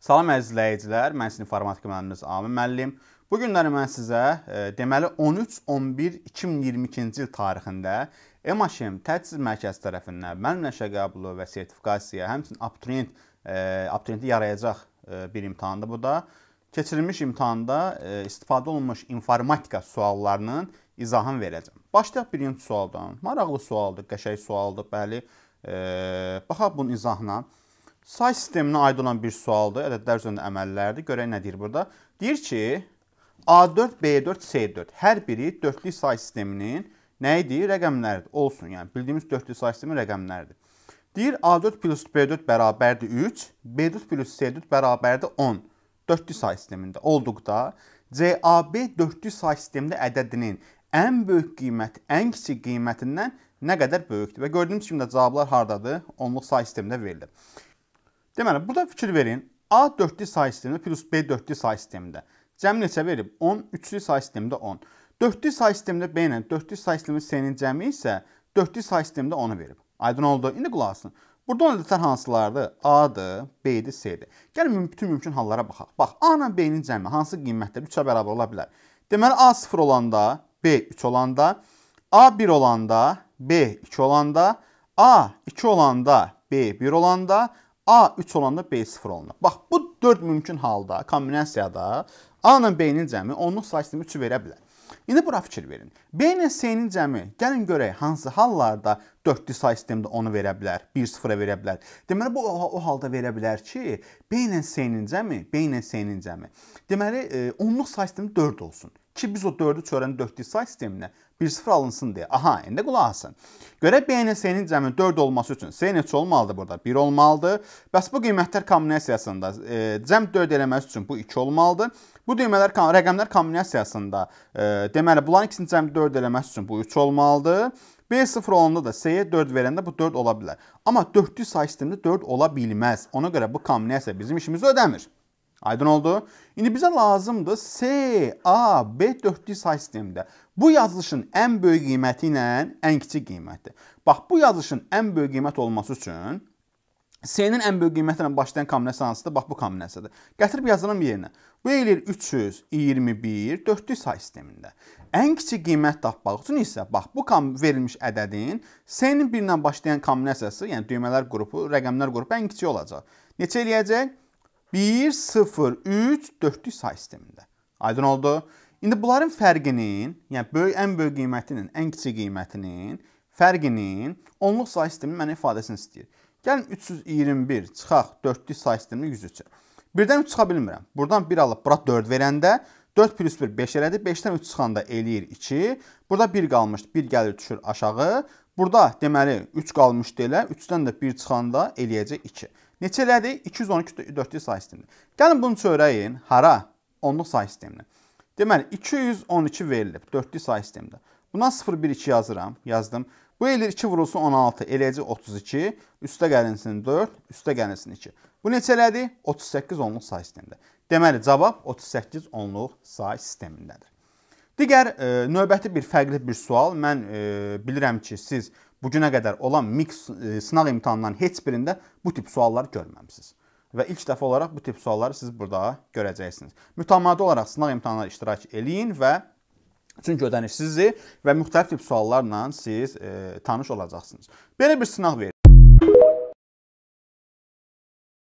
Salam əziz izləyicilər, mən sinif informatika müəlliminiz Amin müəllim. Bu günləri mən sizə e, deməli 13-11-2022-ci il tarixində EMAŞM Təhsil Mərkəzi tərəfindən müəllimləşə qəbulu və sertifikasiya, həmçinin abituriyent e, abituriyenti yarayacaq e, bir imtahandır bu da. Keçirilmiş imtahanda e, istifadə olunmuş informatika suallarının izahını verəcəm. Başlayaq birinci sualdan. Maraqlı sualdır, qəşəng sualdır, bəli. E, baxaq bunun izahına. E, Say sisteminə aid olan bir sualdır. Ədədlər üzrində əməllərdir. Görək nə deyir burada? Deyir ki, A4, B4, C4 hər biri dördlü say sisteminin nə idi? Rəqəmləridir. Olsun, yəni bildiyimiz dördlü say sisteminin rəqəmləridir. Deyir A4 plus B4 bərabərdir 3, B4 plus C4 bərabərdir 10. Dördlü say sistemində olduqda CAB dördlü say sistemində ədədinin ən böyük qiyməti, ən kiçik qiymətindən nə qədər böyükdür? Və gördüyünüz kimi də cavablar hardadır? Onluq say sistemində verilir. Deməli, burada fikir verin. A 4-lü say sistemində plus B 4-lü say sistemində. Cəmi neçə verib? 10, 3-lü say sistemində 10. 4-lü say sistemində B ilə 4-lü say sistemində C-nin cəmi isə 4-lü say sistemində 10-u verib. Aydın oldu? İndi qulaq asın. Burada olan ədədlər hansılardır? A-dır, B-dir, C-dir. Gəlin bütün mümkün hallara baxaq. Bax, A ilə B-nin cəmi hansı qiymətlər 3-ə bərabər ola bilər? Deməli A 0 olanda, B 3 olanda, A 1 olanda, B 2 olanda, A 2 olanda, B 1 olanda, A 3 olanda B 0 olunur. Bax, bu 4 mümkün halda, kombinasiyada A ilə B-nin cəmi onluq sayı sistemi 3-ü verə bilər. İndi bura fikir verin. B ilə C-nin cəmi, gəlin görək hansı hallarda 4-lü say sistemində onu verə bilər, 1-0-a verə bilər. Deməli bu o, o halda verə bilər ki, B ilə C-nin cəmi, B ilə C-nin cəmi. Deməli e, onluq say sistemi 4 olsun ki biz o 4-ü çörənin 4 say sisteminə 1-0 alınsın deyə. Aha, indi qulaq asın. Görə B-nin C-nin cəmi 4 olması üçün C neçə olmalıdır burada? 1 olmalıdır. Bəs bu qiymətlər kombinasiyasında e, cəm 4 eləməsi üçün bu 2 olmalıdır. Bu düymələr rəqəmlər kombinasiyasında e, deməli bunların ikisinin cəmi 4 eləməsi üçün bu 3 olmalıdır. B 0 olanda da C-yə 4 verəndə bu 4 ola bilər. Amma 400 say sistemində 4 ola bilməz. Ona görə bu kombinasiya bizim işimizi ödəmir. Aydın oldu? İndi bizə lazımdır CAB4-lü say sistemində. Bu yazılışın ən böyük qiyməti ilə ən kiçik qiyməti. Bax, bu yazılışın ən böyük qiymət olması üçün C-nin ən böyük qiyməti ilə başlayan kombinasiya hansıdır? Bax, bu kombinasiyadır. Gətirib yazalım yerinə. Bu eləyir 321 4-lü say sistemində. Ən kiçik qiymət tapmaq üçün isə bax, bu verilmiş ədədin C-nin 1 ilə başlayan kombinasiyası, yəni düymələr qrupu, rəqəmlər qrupu ən kiçik olacaq. Neçə eləyəcək? 1-0-3-4-lük say sistemində. Aydın oldu? İndi bunların fərqinin, yəni böyük ən böyük qiymətinin, ən kiçik qiymətinin fərqinin onluq say sistemi mənə ifadəsini istəyir. Gəlin 321 çıxaq 4-lük say sistemini 103-ə. Birdən 3 çıxa bilmirəm. Buradan 1 alıb bura 4 verəndə 4 plus 1 5 elədi. 5-dən 3 çıxanda eləyir 2. Burada 1 qalmışdı. 1 gəlir düşür aşağı. Burada deməli 3 qalmışdı elə. 3-dən də 1 çıxanda eləyəcək 2. Neçə elədi? 212 400 say sistemini. Gəlin bunu çörəyin hara? Onluq say sisteminə. Deməli 212 verilib 400 say sistemində. Buna 012 yazıram, yazdım. Bu eləyir 2 vurulsun 16, eləyəcək 32, üstə gəlinsin 4, üstə gəlinsin 2. Bu neçə elədi? 38 onluq say sistemində. Deməli cavab 38 onluq say sistemindədir. Digər e, növbəti bir fərqli bir sual. Mən e, bilirəm ki, siz bu günə qədər olan mix e, sınaq imtahanlarının heç birində bu tip sualları görməmisiniz. Və ilk dəfə olaraq bu tip sualları siz burada görəcəksiniz. Mütəmadi olaraq sınaq imtahanlarına iştirak eləyin və çünki ödənişsizdir və müxtəlif tip suallarla siz e, tanış olacaqsınız. Belə bir sınaq verilib.